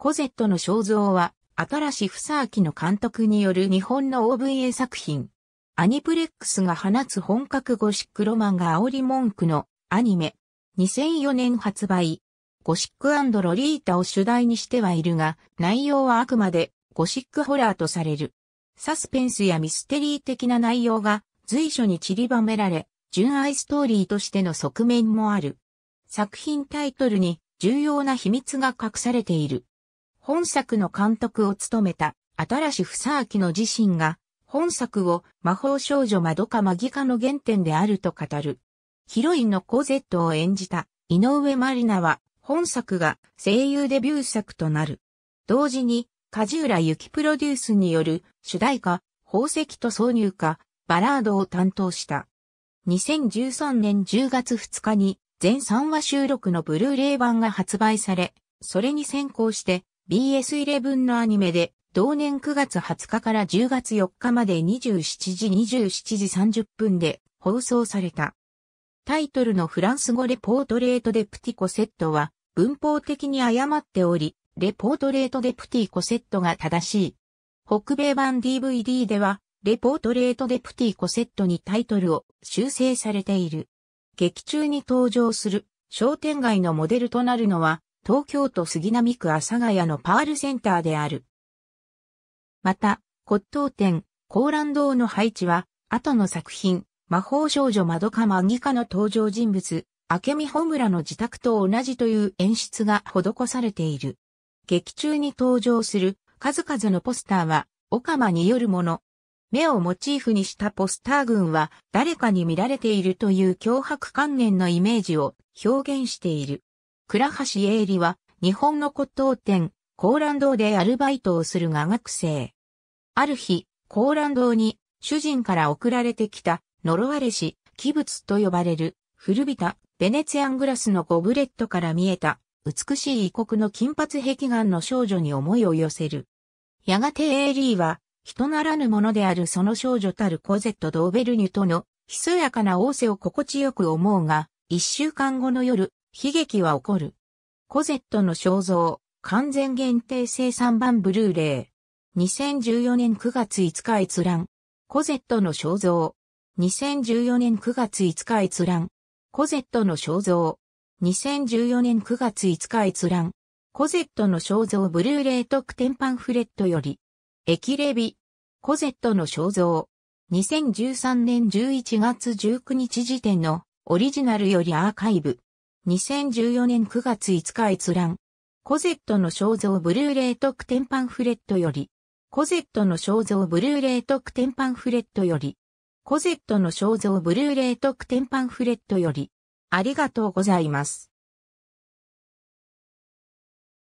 コゼットの肖像は、新しふさあきの監督による日本の OVA 作品。アニプレックスが放つ本格ゴシックロマンが煽り文句のアニメ。2004年発売。ゴシックロリータを主題にしてはいるが、内容はあくまでゴシックホラーとされる。サスペンスやミステリー的な内容が随所に散りばめられ、純愛ストーリーとしての側面もある。作品タイトルに重要な秘密が隠されている。本作の監督を務めた、新しあ明の自身が、本作を魔法少女まどかマギカの原点であると語る。ヒロインのコゼットを演じた井上まりなは本作が声優デビュー作となる。同時に梶浦ゆきプロデュースによる主題歌、宝石と挿入歌、バラードを担当した。2013年10月2日に全3話収録のブルーレイ版が発売され、それに先行して BS11 のアニメで、同年9月20日から10月4日まで27時27時30分で放送された。タイトルのフランス語レポートレートでプティコセットは文法的に誤っており、レポートレートでプティコセットが正しい。北米版 DVD では、レポートレートでプティコセットにタイトルを修正されている。劇中に登場する商店街のモデルとなるのは、東京都杉並区阿佐ヶ谷のパールセンターである。また、骨董店、高ド堂の配置は、後の作品、魔法少女窓ドカマギカの登場人物、明美穂村の自宅と同じという演出が施されている。劇中に登場する数々のポスターは、オカマによるもの。目をモチーフにしたポスター群は誰かに見られているという脅迫観念のイメージを表現している。倉橋英里は、日本の骨董店、コーラン堂でアルバイトをするが学生。ある日、コーラン堂に、主人から送られてきた、呪われし、器物と呼ばれる、古びた、ベネツィアングラスのゴブレットから見えた、美しい異国の金髪壁岩の少女に思いを寄せる。やがて英里は、人ならぬものであるその少女たるコゼット・ドーベルニュとの、ひそやかな仰せを心地よく思うが、一週間後の夜、悲劇は起こる。コゼットの肖像、完全限定生産版ブルーレイ。2014年9月5日閲覧。コゼットの肖像。2014年9月5日閲覧。コゼットの肖像。2014年9月5日閲覧。コゼットの肖像ブルーレイ特典パンフレットより。駅レビ。コゼットの肖像。2013年11月19日時点のオリジナルよりアーカイブ。2014年9月5日閲覧。コゼットの肖像ブルーレイ特典パンフレットより。コゼットの肖像ブルーレイ特典パンフレットより。コゼットの肖像ブルーレイ特典パンフレットより。ありがとうございます。